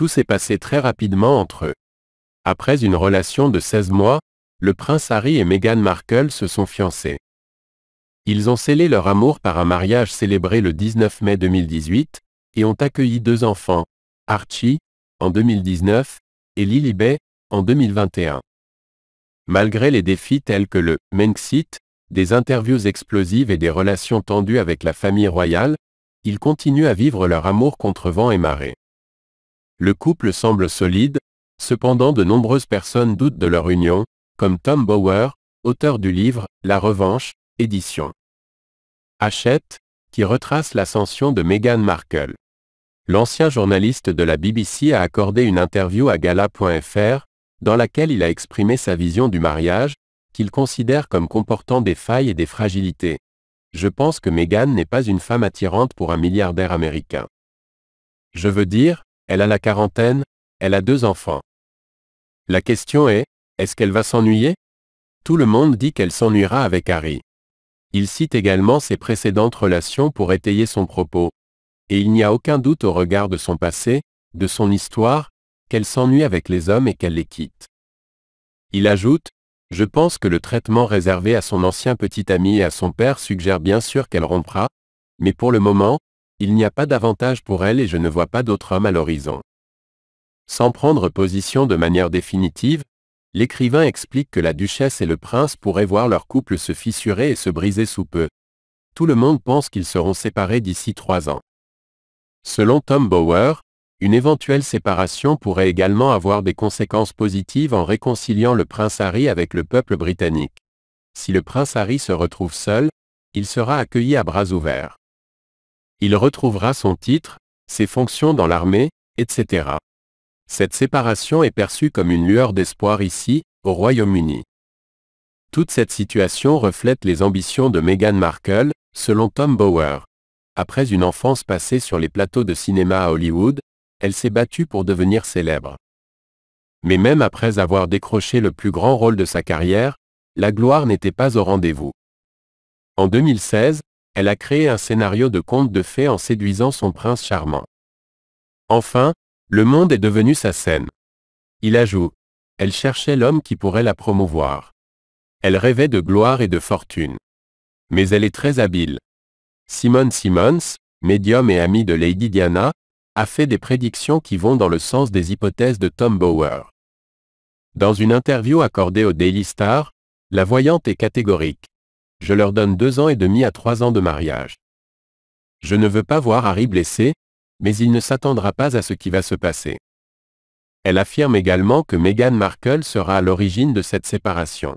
Tout s'est passé très rapidement entre eux. Après une relation de 16 mois, le prince Harry et Meghan Markle se sont fiancés. Ils ont scellé leur amour par un mariage célébré le 19 mai 2018, et ont accueilli deux enfants, Archie, en 2019, et Lily en 2021. Malgré les défis tels que le « Menxit », des interviews explosives et des relations tendues avec la famille royale, ils continuent à vivre leur amour contre vent et marée. Le couple semble solide, cependant de nombreuses personnes doutent de leur union, comme Tom Bower, auteur du livre La Revanche, édition. Hachette, qui retrace l'ascension de Meghan Markle. L'ancien journaliste de la BBC a accordé une interview à gala.fr, dans laquelle il a exprimé sa vision du mariage, qu'il considère comme comportant des failles et des fragilités. Je pense que Meghan n'est pas une femme attirante pour un milliardaire américain. Je veux dire, elle a la quarantaine, elle a deux enfants. La question est, est-ce qu'elle va s'ennuyer Tout le monde dit qu'elle s'ennuiera avec Harry. Il cite également ses précédentes relations pour étayer son propos. Et il n'y a aucun doute au regard de son passé, de son histoire, qu'elle s'ennuie avec les hommes et qu'elle les quitte. Il ajoute, Je pense que le traitement réservé à son ancien petit ami et à son père suggère bien sûr qu'elle rompra, mais pour le moment, il n'y a pas d'avantage pour elle et je ne vois pas d'autre homme à l'horizon. Sans prendre position de manière définitive, l'écrivain explique que la duchesse et le prince pourraient voir leur couple se fissurer et se briser sous peu. Tout le monde pense qu'ils seront séparés d'ici trois ans. Selon Tom Bower, une éventuelle séparation pourrait également avoir des conséquences positives en réconciliant le prince Harry avec le peuple britannique. Si le prince Harry se retrouve seul, il sera accueilli à bras ouverts il retrouvera son titre, ses fonctions dans l'armée, etc. Cette séparation est perçue comme une lueur d'espoir ici, au Royaume-Uni. Toute cette situation reflète les ambitions de Meghan Markle, selon Tom Bower. Après une enfance passée sur les plateaux de cinéma à Hollywood, elle s'est battue pour devenir célèbre. Mais même après avoir décroché le plus grand rôle de sa carrière, la gloire n'était pas au rendez-vous. En 2016, elle a créé un scénario de conte de fées en séduisant son prince charmant. Enfin, le monde est devenu sa scène. Il ajoute. Elle cherchait l'homme qui pourrait la promouvoir. Elle rêvait de gloire et de fortune. Mais elle est très habile. Simone Simmons, médium et amie de Lady Diana, a fait des prédictions qui vont dans le sens des hypothèses de Tom Bower. Dans une interview accordée au Daily Star, la voyante est catégorique je leur donne deux ans et demi à trois ans de mariage. Je ne veux pas voir Harry blessé, mais il ne s'attendra pas à ce qui va se passer. Elle affirme également que Meghan Markle sera à l'origine de cette séparation.